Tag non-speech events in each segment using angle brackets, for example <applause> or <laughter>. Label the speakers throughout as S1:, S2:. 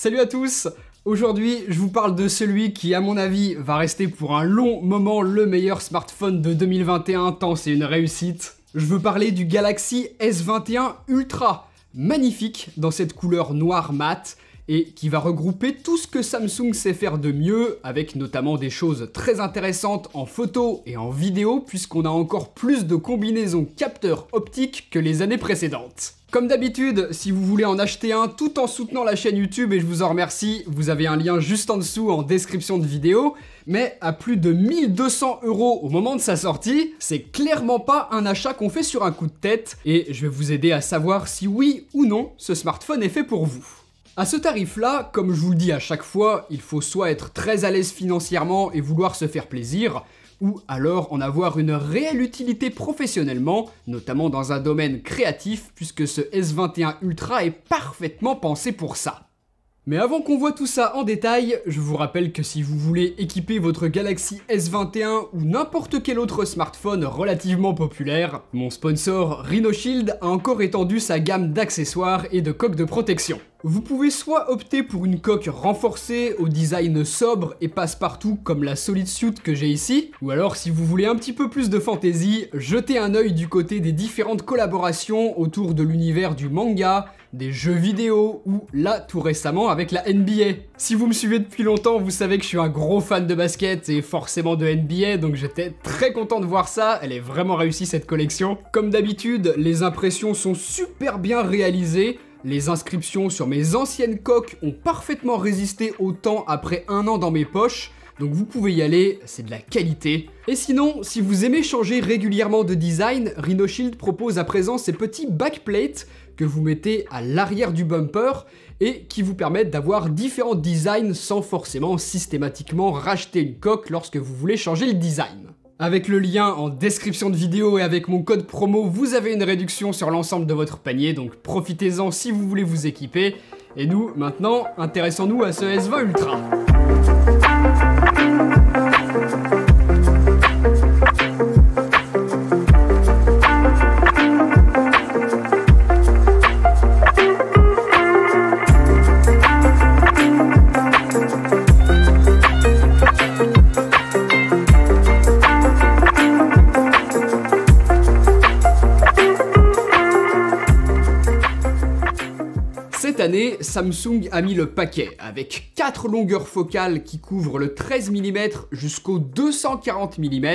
S1: Salut à tous Aujourd'hui, je vous parle de celui qui, à mon avis, va rester pour un long moment le meilleur smartphone de 2021, tant c'est une réussite. Je veux parler du Galaxy S21 Ultra, magnifique dans cette couleur noire mat, et qui va regrouper tout ce que Samsung sait faire de mieux, avec notamment des choses très intéressantes en photo et en vidéo, puisqu'on a encore plus de combinaisons capteurs optiques que les années précédentes. Comme d'habitude, si vous voulez en acheter un tout en soutenant la chaîne YouTube, et je vous en remercie, vous avez un lien juste en dessous en description de vidéo, mais à plus de 1200 euros au moment de sa sortie, c'est clairement pas un achat qu'on fait sur un coup de tête, et je vais vous aider à savoir si oui ou non ce smartphone est fait pour vous. À ce tarif-là, comme je vous le dis à chaque fois, il faut soit être très à l'aise financièrement et vouloir se faire plaisir, ou alors en avoir une réelle utilité professionnellement, notamment dans un domaine créatif, puisque ce S21 Ultra est parfaitement pensé pour ça. Mais avant qu'on voit tout ça en détail, je vous rappelle que si vous voulez équiper votre Galaxy S21 ou n'importe quel autre smartphone relativement populaire, mon sponsor RhinoShield a encore étendu sa gamme d'accessoires et de coques de protection. Vous pouvez soit opter pour une coque renforcée au design sobre et passe-partout comme la Solid Suit que j'ai ici, ou alors si vous voulez un petit peu plus de fantaisie, jetez un œil du côté des différentes collaborations autour de l'univers du manga, des jeux vidéo ou là tout récemment avec la NBA. Si vous me suivez depuis longtemps, vous savez que je suis un gros fan de basket et forcément de NBA, donc j'étais très content de voir ça, elle est vraiment réussie cette collection. Comme d'habitude, les impressions sont super bien réalisées, les inscriptions sur mes anciennes coques ont parfaitement résisté au temps après un an dans mes poches, donc vous pouvez y aller, c'est de la qualité. Et sinon, si vous aimez changer régulièrement de design, RhinoShield propose à présent ces petits backplates que vous mettez à l'arrière du bumper et qui vous permettent d'avoir différents designs sans forcément systématiquement racheter une coque lorsque vous voulez changer le design. Avec le lien en description de vidéo et avec mon code promo, vous avez une réduction sur l'ensemble de votre panier, donc profitez-en si vous voulez vous équiper. Et nous, maintenant, intéressons-nous à ce S20 Ultra. Samsung a mis le paquet avec 4 longueurs focales qui couvrent le 13 mm jusqu'au 240 mm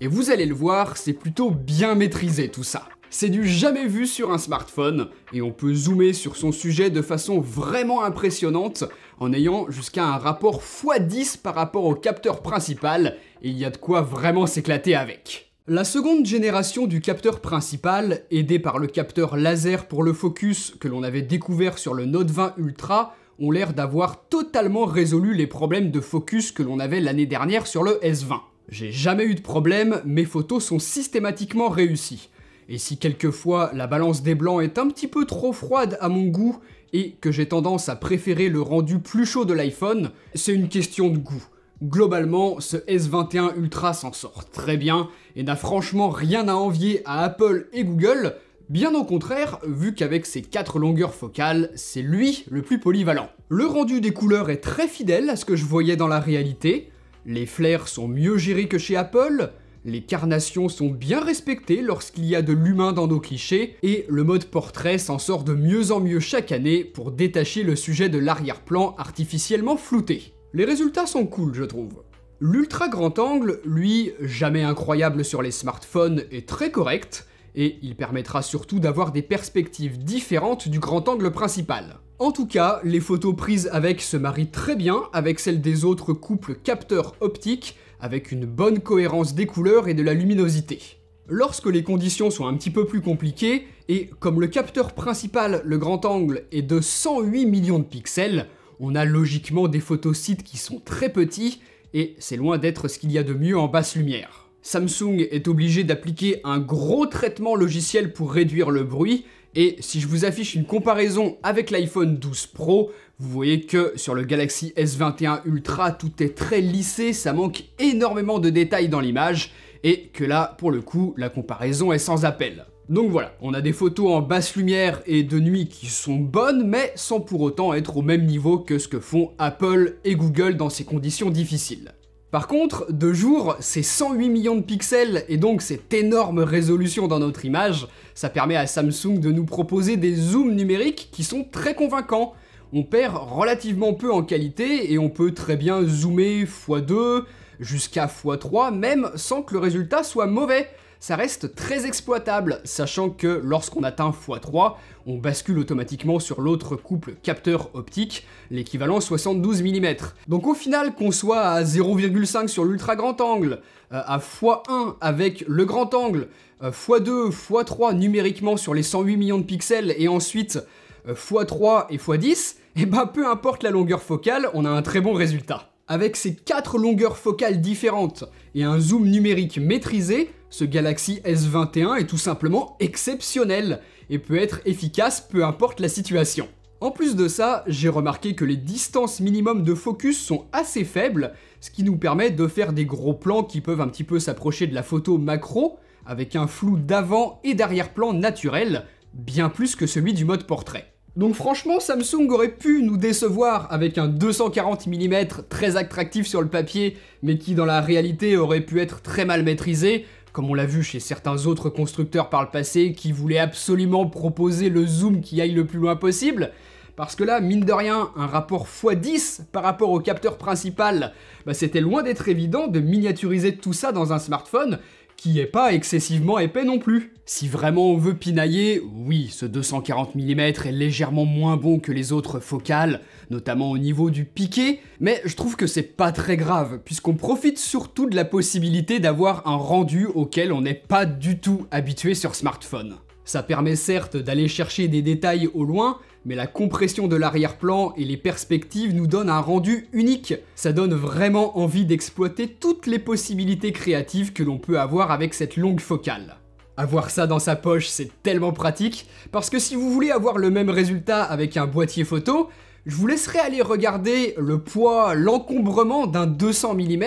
S1: et vous allez le voir, c'est plutôt bien maîtrisé tout ça. C'est du jamais vu sur un smartphone et on peut zoomer sur son sujet de façon vraiment impressionnante en ayant jusqu'à un rapport x10 par rapport au capteur principal et il y a de quoi vraiment s'éclater avec. La seconde génération du capteur principal, aidée par le capteur laser pour le focus que l'on avait découvert sur le Note 20 Ultra, ont l'air d'avoir totalement résolu les problèmes de focus que l'on avait l'année dernière sur le S20. J'ai jamais eu de problème, mes photos sont systématiquement réussies. Et si quelquefois la balance des blancs est un petit peu trop froide à mon goût et que j'ai tendance à préférer le rendu plus chaud de l'iPhone, c'est une question de goût. Globalement, ce S21 Ultra s'en sort très bien et n'a franchement rien à envier à Apple et Google, Bien au contraire, vu qu'avec ses 4 longueurs focales, c'est lui le plus polyvalent. Le rendu des couleurs est très fidèle à ce que je voyais dans la réalité, les flares sont mieux gérés que chez Apple, les carnations sont bien respectées lorsqu'il y a de l'humain dans nos clichés, et le mode portrait s'en sort de mieux en mieux chaque année pour détacher le sujet de l'arrière-plan artificiellement flouté. Les résultats sont cool, je trouve. L'ultra grand angle, lui, jamais incroyable sur les smartphones, est très correct, et il permettra surtout d'avoir des perspectives différentes du grand angle principal. En tout cas, les photos prises avec se marient très bien avec celles des autres couples capteurs optiques, avec une bonne cohérence des couleurs et de la luminosité. Lorsque les conditions sont un petit peu plus compliquées, et comme le capteur principal, le grand angle, est de 108 millions de pixels, on a logiquement des photosites qui sont très petits, et c'est loin d'être ce qu'il y a de mieux en basse lumière. Samsung est obligé d'appliquer un gros traitement logiciel pour réduire le bruit, et si je vous affiche une comparaison avec l'iPhone 12 Pro, vous voyez que sur le Galaxy S21 Ultra, tout est très lissé, ça manque énormément de détails dans l'image, et que là, pour le coup, la comparaison est sans appel. Donc voilà, on a des photos en basse lumière et de nuit qui sont bonnes, mais sans pour autant être au même niveau que ce que font Apple et Google dans ces conditions difficiles. Par contre, de jour, ces 108 millions de pixels et donc cette énorme résolution dans notre image, ça permet à Samsung de nous proposer des zooms numériques qui sont très convaincants. On perd relativement peu en qualité et on peut très bien zoomer x2 jusqu'à x3 même sans que le résultat soit mauvais ça reste très exploitable, sachant que lorsqu'on atteint x3, on bascule automatiquement sur l'autre couple capteur-optique, l'équivalent 72 mm. Donc au final, qu'on soit à 0,5 sur l'ultra grand angle, euh, à x1 avec le grand angle, euh, x2, x3 numériquement sur les 108 millions de pixels, et ensuite x3 euh, et x10, <laughs> et eh ben peu importe la longueur focale, on a un très bon résultat. Avec ces quatre longueurs focales différentes et un zoom numérique maîtrisé, ce Galaxy S21 est tout simplement exceptionnel et peut être efficace peu importe la situation. En plus de ça, j'ai remarqué que les distances minimum de focus sont assez faibles, ce qui nous permet de faire des gros plans qui peuvent un petit peu s'approcher de la photo macro, avec un flou d'avant et d'arrière-plan naturel, bien plus que celui du mode portrait. Donc franchement, Samsung aurait pu nous décevoir avec un 240 mm très attractif sur le papier, mais qui dans la réalité aurait pu être très mal maîtrisé, comme on l'a vu chez certains autres constructeurs par le passé qui voulaient absolument proposer le zoom qui aille le plus loin possible. Parce que là, mine de rien, un rapport x10 par rapport au capteur principal, bah, c'était loin d'être évident de miniaturiser tout ça dans un smartphone, qui est pas excessivement épais non plus. Si vraiment on veut pinailler, oui, ce 240 mm est légèrement moins bon que les autres focales, notamment au niveau du piqué, mais je trouve que c'est pas très grave, puisqu'on profite surtout de la possibilité d'avoir un rendu auquel on n'est pas du tout habitué sur smartphone. Ça permet certes d'aller chercher des détails au loin, mais la compression de l'arrière-plan et les perspectives nous donnent un rendu unique. Ça donne vraiment envie d'exploiter toutes les possibilités créatives que l'on peut avoir avec cette longue focale. Avoir ça dans sa poche, c'est tellement pratique, parce que si vous voulez avoir le même résultat avec un boîtier photo, je vous laisserai aller regarder le poids, l'encombrement d'un 200 mm.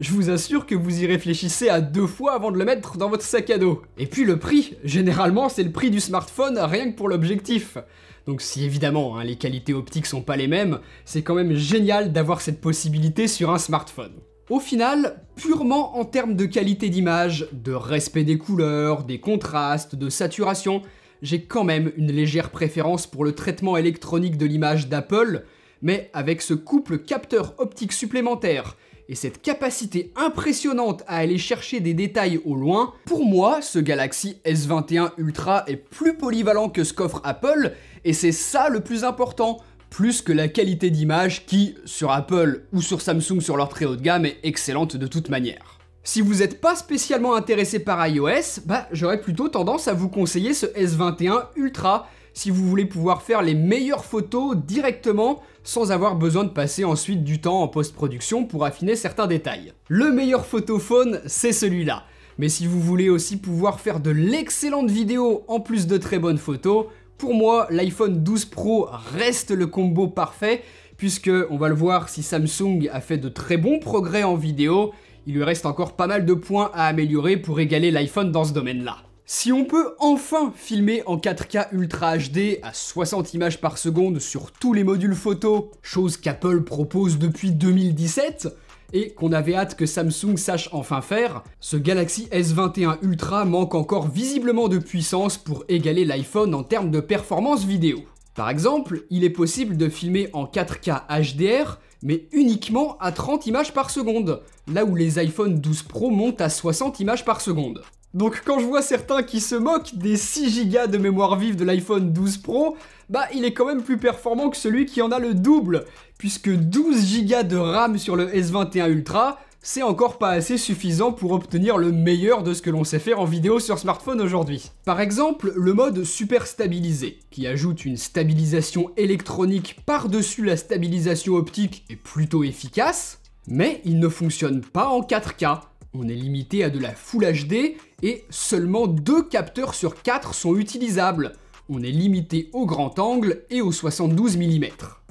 S1: Je vous assure que vous y réfléchissez à deux fois avant de le mettre dans votre sac à dos. Et puis le prix, généralement c'est le prix du smartphone rien que pour l'objectif. Donc si évidemment hein, les qualités optiques sont pas les mêmes, c'est quand même génial d'avoir cette possibilité sur un smartphone. Au final, purement en termes de qualité d'image, de respect des couleurs, des contrastes, de saturation, j'ai quand même une légère préférence pour le traitement électronique de l'image d'Apple, mais avec ce couple capteur optique supplémentaire et cette capacité impressionnante à aller chercher des détails au loin, pour moi, ce Galaxy S21 Ultra est plus polyvalent que ce qu'offre Apple, et c'est ça le plus important plus que la qualité d'image qui, sur Apple ou sur Samsung sur leur très haut de gamme, est excellente de toute manière. Si vous n'êtes pas spécialement intéressé par iOS, bah, j'aurais plutôt tendance à vous conseiller ce S21 Ultra, si vous voulez pouvoir faire les meilleures photos directement sans avoir besoin de passer ensuite du temps en post-production pour affiner certains détails. Le meilleur photophone, c'est celui-là. Mais si vous voulez aussi pouvoir faire de l'excellente vidéo en plus de très bonnes photos, pour moi, l'iPhone 12 Pro reste le combo parfait, puisque, on va le voir, si Samsung a fait de très bons progrès en vidéo, il lui reste encore pas mal de points à améliorer pour égaler l'iPhone dans ce domaine-là. Si on peut enfin filmer en 4K Ultra HD à 60 images par seconde sur tous les modules photo, chose qu'Apple propose depuis 2017, et qu'on avait hâte que Samsung sache enfin faire, ce Galaxy S21 Ultra manque encore visiblement de puissance pour égaler l'iPhone en termes de performance vidéo. Par exemple, il est possible de filmer en 4K HDR, mais uniquement à 30 images par seconde, là où les iPhone 12 Pro montent à 60 images par seconde. Donc quand je vois certains qui se moquent des 6 Go de mémoire vive de l'iPhone 12 Pro, bah il est quand même plus performant que celui qui en a le double, puisque 12 Go de RAM sur le S21 Ultra, c'est encore pas assez suffisant pour obtenir le meilleur de ce que l'on sait faire en vidéo sur smartphone aujourd'hui. Par exemple, le mode super stabilisé, qui ajoute une stabilisation électronique par-dessus la stabilisation optique est plutôt efficace, mais il ne fonctionne pas en 4K. On est limité à de la Full HD et seulement deux capteurs sur 4 sont utilisables. On est limité au grand angle et au 72 mm.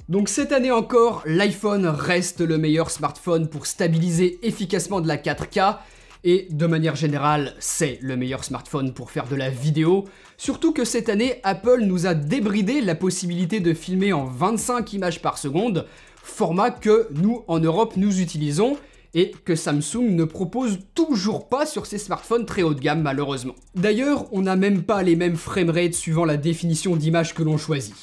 S1: Donc cette année encore, l'iPhone reste le meilleur smartphone pour stabiliser efficacement de la 4K et de manière générale, c'est le meilleur smartphone pour faire de la vidéo, surtout que cette année, Apple nous a débridé la possibilité de filmer en 25 images par seconde, format que nous en Europe nous utilisons et que Samsung ne propose toujours pas sur ses smartphones très haut de gamme malheureusement. D'ailleurs, on n'a même pas les mêmes framerates suivant la définition d'image que l'on choisit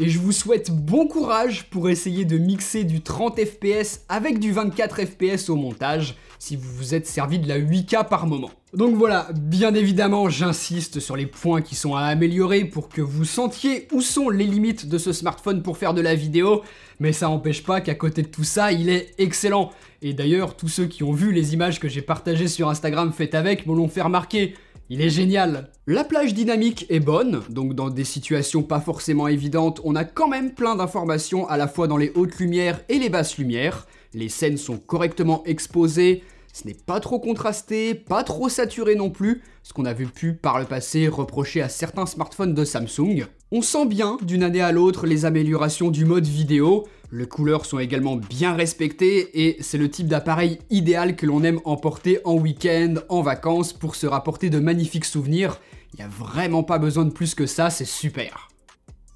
S1: et je vous souhaite bon courage pour essayer de mixer du 30 fps avec du 24 fps au montage si vous vous êtes servi de la 8K par moment. Donc voilà, bien évidemment, j'insiste sur les points qui sont à améliorer pour que vous sentiez où sont les limites de ce smartphone pour faire de la vidéo, mais ça n'empêche pas qu'à côté de tout ça, il est excellent. Et d'ailleurs, tous ceux qui ont vu les images que j'ai partagées sur Instagram faites avec me l'ont fait remarquer. Il est génial La plage dynamique est bonne, donc dans des situations pas forcément évidentes, on a quand même plein d'informations à la fois dans les hautes lumières et les basses lumières. Les scènes sont correctement exposées, ce n'est pas trop contrasté, pas trop saturé non plus, ce qu'on avait pu par le passé reprocher à certains smartphones de Samsung. On sent bien d'une année à l'autre les améliorations du mode vidéo, les couleurs sont également bien respectées et c'est le type d'appareil idéal que l'on aime emporter en week-end, en vacances, pour se rapporter de magnifiques souvenirs. Il n'y a vraiment pas besoin de plus que ça, c'est super.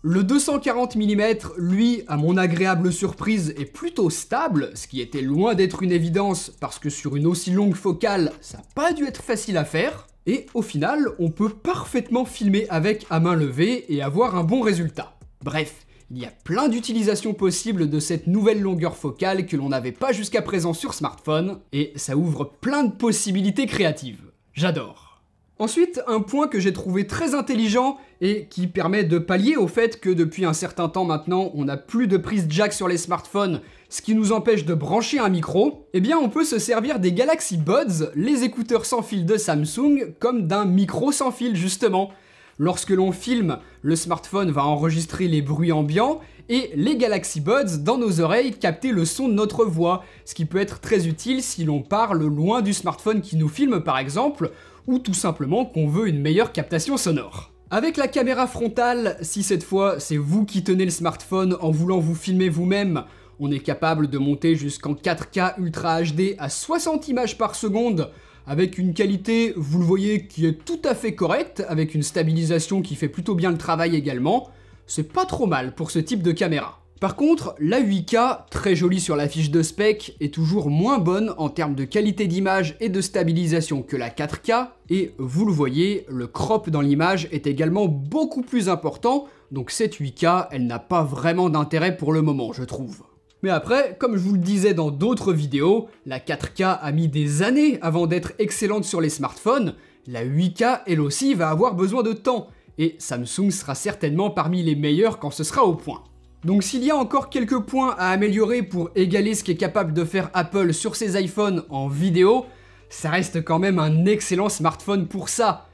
S1: Le 240 mm, lui, à mon agréable surprise, est plutôt stable, ce qui était loin d'être une évidence parce que sur une aussi longue focale, ça n'a pas dû être facile à faire. Et au final, on peut parfaitement filmer avec à main levée et avoir un bon résultat. Bref, il y a plein d'utilisations possibles de cette nouvelle longueur focale que l'on n'avait pas jusqu'à présent sur smartphone, et ça ouvre plein de possibilités créatives. J'adore. Ensuite, un point que j'ai trouvé très intelligent et qui permet de pallier au fait que depuis un certain temps maintenant, on n'a plus de prise jack sur les smartphones, ce qui nous empêche de brancher un micro, eh bien on peut se servir des Galaxy Buds, les écouteurs sans fil de Samsung, comme d'un micro sans fil justement. Lorsque l'on filme, le smartphone va enregistrer les bruits ambiants et les Galaxy Buds dans nos oreilles capter le son de notre voix, ce qui peut être très utile si l'on parle loin du smartphone qui nous filme par exemple, ou tout simplement qu'on veut une meilleure captation sonore. Avec la caméra frontale, si cette fois c'est vous qui tenez le smartphone en voulant vous filmer vous-même, on est capable de monter jusqu'en 4K Ultra HD à 60 images par seconde avec une qualité, vous le voyez, qui est tout à fait correcte, avec une stabilisation qui fait plutôt bien le travail également. C'est pas trop mal pour ce type de caméra. Par contre, la 8K, très jolie sur la fiche de spec, est toujours moins bonne en termes de qualité d'image et de stabilisation que la 4K, et vous le voyez, le crop dans l'image est également beaucoup plus important, donc cette 8K, elle n'a pas vraiment d'intérêt pour le moment, je trouve. Mais après, comme je vous le disais dans d'autres vidéos, la 4K a mis des années avant d'être excellente sur les smartphones, la 8K elle aussi va avoir besoin de temps, et Samsung sera certainement parmi les meilleurs quand ce sera au point. Donc s'il y a encore quelques points à améliorer pour égaler ce qu'est capable de faire Apple sur ses iPhones en vidéo, ça reste quand même un excellent smartphone pour ça.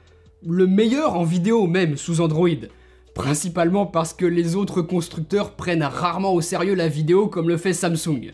S1: Le meilleur en vidéo même sous Android principalement parce que les autres constructeurs prennent rarement au sérieux la vidéo comme le fait Samsung.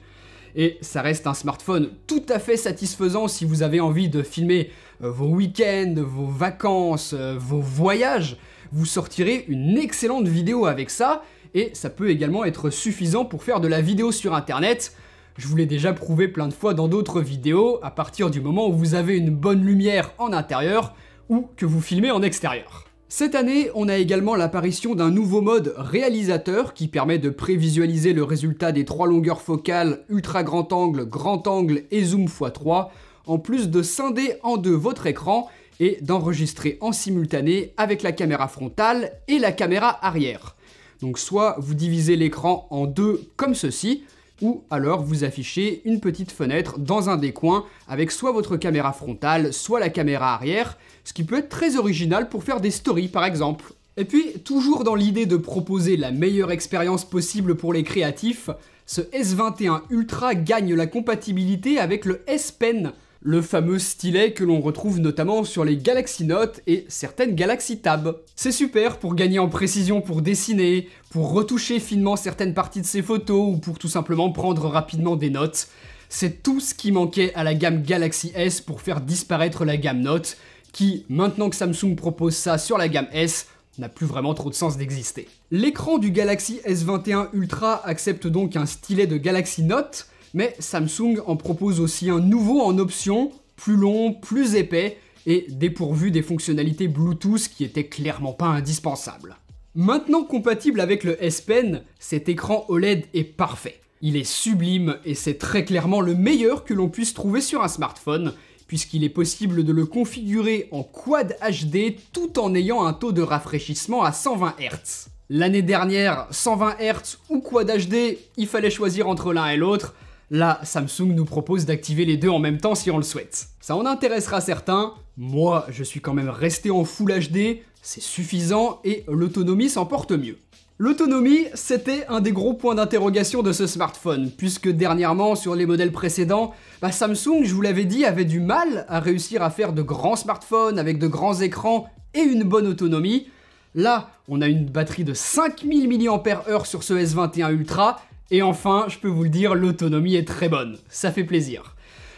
S1: Et ça reste un smartphone tout à fait satisfaisant si vous avez envie de filmer euh, vos week-ends, vos vacances, euh, vos voyages. Vous sortirez une excellente vidéo avec ça et ça peut également être suffisant pour faire de la vidéo sur internet. Je vous l'ai déjà prouvé plein de fois dans d'autres vidéos, à partir du moment où vous avez une bonne lumière en intérieur ou que vous filmez en extérieur. Cette année, on a également l'apparition d'un nouveau mode réalisateur qui permet de prévisualiser le résultat des trois longueurs focales ultra grand angle, grand angle et zoom x3, en plus de scinder en deux votre écran et d'enregistrer en simultané avec la caméra frontale et la caméra arrière. Donc soit vous divisez l'écran en deux comme ceci, ou alors vous affichez une petite fenêtre dans un des coins avec soit votre caméra frontale, soit la caméra arrière, ce qui peut être très original pour faire des stories par exemple. Et puis, toujours dans l'idée de proposer la meilleure expérience possible pour les créatifs, ce S21 Ultra gagne la compatibilité avec le S Pen, le fameux stylet que l'on retrouve notamment sur les Galaxy Note et certaines Galaxy Tab. C'est super pour gagner en précision pour dessiner, pour retoucher finement certaines parties de ses photos ou pour tout simplement prendre rapidement des notes. C'est tout ce qui manquait à la gamme Galaxy S pour faire disparaître la gamme Note, qui, maintenant que Samsung propose ça sur la gamme S, n'a plus vraiment trop de sens d'exister. L'écran du Galaxy S21 Ultra accepte donc un stylet de Galaxy Note, mais Samsung en propose aussi un nouveau en option, plus long, plus épais, et dépourvu des fonctionnalités Bluetooth qui étaient clairement pas indispensables. Maintenant compatible avec le S Pen, cet écran OLED est parfait. Il est sublime et c'est très clairement le meilleur que l'on puisse trouver sur un smartphone, puisqu'il est possible de le configurer en Quad HD tout en ayant un taux de rafraîchissement à 120 Hz. L'année dernière, 120 Hz ou Quad HD, il fallait choisir entre l'un et l'autre. Là, Samsung nous propose d'activer les deux en même temps si on le souhaite. Ça en intéressera certains, moi je suis quand même resté en Full HD, c'est suffisant et l'autonomie s'en porte mieux. L'autonomie, c'était un des gros points d'interrogation de ce smartphone, puisque dernièrement, sur les modèles précédents, bah, Samsung, je vous l'avais dit, avait du mal à réussir à faire de grands smartphones avec de grands écrans et une bonne autonomie. Là, on a une batterie de 5000 mAh sur ce S21 Ultra, et enfin, je peux vous le dire, l'autonomie est très bonne, ça fait plaisir.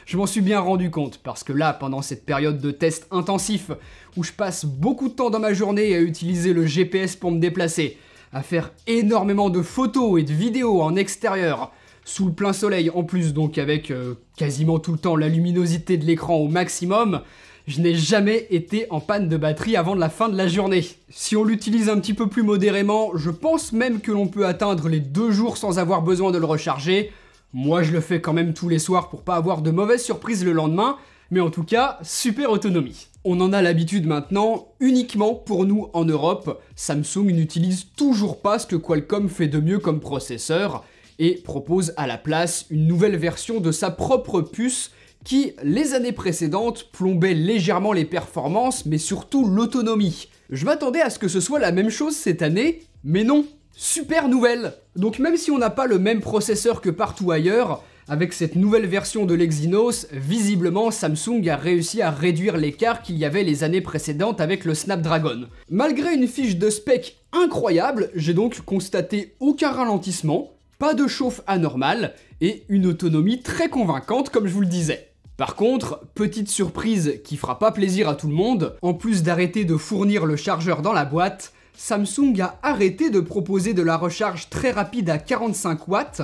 S1: Je m'en suis bien rendu compte, parce que là, pendant cette période de test intensif, où je passe beaucoup de temps dans ma journée à utiliser le GPS pour me déplacer, à faire énormément de photos et de vidéos en extérieur, sous le plein soleil en plus, donc avec euh, quasiment tout le temps la luminosité de l'écran au maximum, je n'ai jamais été en panne de batterie avant la fin de la journée. Si on l'utilise un petit peu plus modérément, je pense même que l'on peut atteindre les deux jours sans avoir besoin de le recharger. Moi je le fais quand même tous les soirs pour pas avoir de mauvaises surprises le lendemain, mais en tout cas, super autonomie. On en a l'habitude maintenant, uniquement pour nous en Europe, Samsung n'utilise toujours pas ce que Qualcomm fait de mieux comme processeur et propose à la place une nouvelle version de sa propre puce qui, les années précédentes, plombait légèrement les performances mais surtout l'autonomie. Je m'attendais à ce que ce soit la même chose cette année, mais non, super nouvelle Donc même si on n'a pas le même processeur que partout ailleurs, avec cette nouvelle version de l'Exynos, visiblement Samsung a réussi à réduire l'écart qu'il y avait les années précédentes avec le Snapdragon. Malgré une fiche de spec incroyable, j'ai donc constaté aucun ralentissement, pas de chauffe anormale et une autonomie très convaincante comme je vous le disais. Par contre, petite surprise qui fera pas plaisir à tout le monde, en plus d'arrêter de fournir le chargeur dans la boîte, Samsung a arrêté de proposer de la recharge très rapide à 45 watts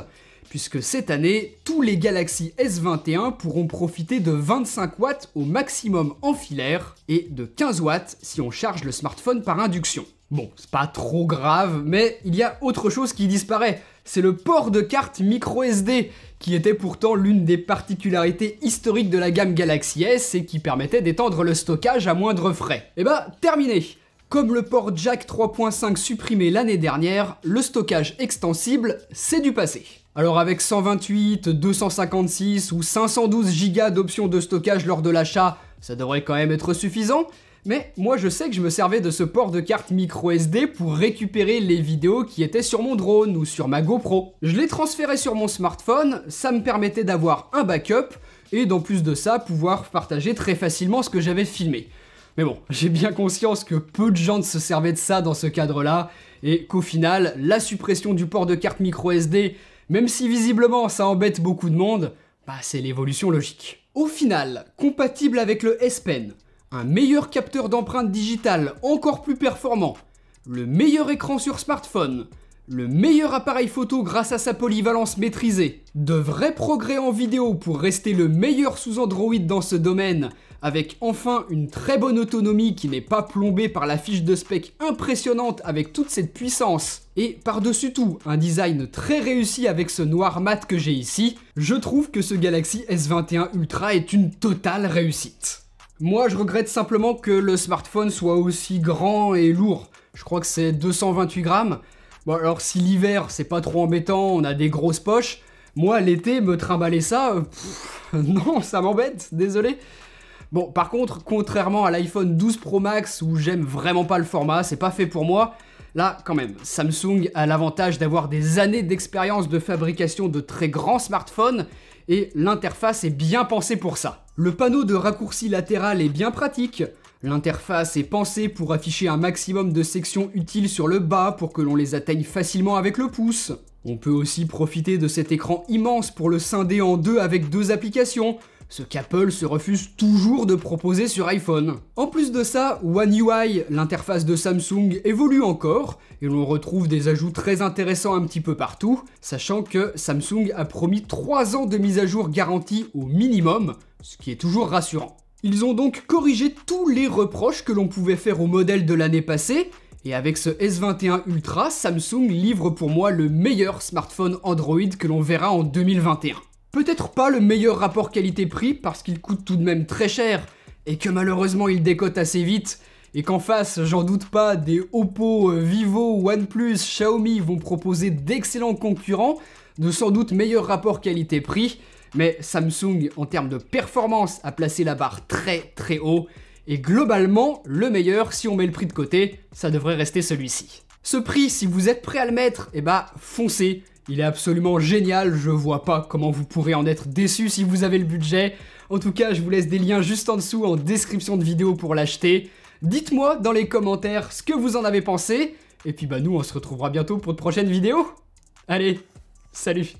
S1: puisque cette année, tous les Galaxy S21 pourront profiter de 25 watts au maximum en filaire et de 15 watts si on charge le smartphone par induction. Bon, c'est pas trop grave, mais il y a autre chose qui disparaît. C'est le port de carte micro SD, qui était pourtant l'une des particularités historiques de la gamme Galaxy S et qui permettait d'étendre le stockage à moindre frais. Et eh bah, ben, terminé comme le port jack 3.5 supprimé l'année dernière, le stockage extensible, c'est du passé. Alors avec 128, 256 ou 512 Go d'options de stockage lors de l'achat, ça devrait quand même être suffisant, mais moi je sais que je me servais de ce port de carte micro SD pour récupérer les vidéos qui étaient sur mon drone ou sur ma GoPro. Je les transférais sur mon smartphone, ça me permettait d'avoir un backup et d'en plus de ça pouvoir partager très facilement ce que j'avais filmé. Mais bon, j'ai bien conscience que peu de gens ne se servaient de ça dans ce cadre-là, et qu'au final, la suppression du port de carte micro SD, même si visiblement ça embête beaucoup de monde, bah c'est l'évolution logique. Au final, compatible avec le S Pen, un meilleur capteur d'empreinte digitale encore plus performant, le meilleur écran sur smartphone, le meilleur appareil photo grâce à sa polyvalence maîtrisée, de vrais progrès en vidéo pour rester le meilleur sous Android dans ce domaine, avec enfin une très bonne autonomie qui n'est pas plombée par la fiche de spec impressionnante avec toute cette puissance, et par-dessus tout, un design très réussi avec ce noir mat que j'ai ici, je trouve que ce Galaxy S21 Ultra est une totale réussite. Moi, je regrette simplement que le smartphone soit aussi grand et lourd. Je crois que c'est 228 grammes. Bon, alors si l'hiver, c'est pas trop embêtant, on a des grosses poches, moi, l'été, me trimballer ça, <laughs> non, ça m'embête, désolé. Bon, par contre, contrairement à l'iPhone 12 Pro Max où j'aime vraiment pas le format, c'est pas fait pour moi, là, quand même, Samsung a l'avantage d'avoir des années d'expérience de fabrication de très grands smartphones et l'interface est bien pensée pour ça. Le panneau de raccourci latéral est bien pratique, L'interface est pensée pour afficher un maximum de sections utiles sur le bas pour que l'on les atteigne facilement avec le pouce. On peut aussi profiter de cet écran immense pour le scinder en deux avec deux applications, ce qu'Apple se refuse toujours de proposer sur iPhone. En plus de ça, One UI, l'interface de Samsung, évolue encore, et l'on retrouve des ajouts très intéressants un petit peu partout, sachant que Samsung a promis 3 ans de mise à jour garantie au minimum, ce qui est toujours rassurant. Ils ont donc corrigé tous les reproches que l'on pouvait faire au modèle de l'année passée, et avec ce S21 Ultra, Samsung livre pour moi le meilleur smartphone Android que l'on verra en 2021. Peut-être pas le meilleur rapport qualité-prix parce qu'il coûte tout de même très cher et que malheureusement il décote assez vite et qu'en face, j'en doute pas, des Oppo, euh, Vivo, OnePlus, Xiaomi vont proposer d'excellents concurrents de sans doute meilleur rapport qualité-prix, mais Samsung en termes de performance a placé la barre très très haut et globalement, le meilleur, si on met le prix de côté, ça devrait rester celui-ci. Ce prix, si vous êtes prêt à le mettre, eh bah foncez. Il est absolument génial, je vois pas comment vous pourrez en être déçu si vous avez le budget. En tout cas, je vous laisse des liens juste en dessous en description de vidéo pour l'acheter. Dites-moi dans les commentaires ce que vous en avez pensé. Et puis bah nous, on se retrouvera bientôt pour de prochaines vidéos. Allez, salut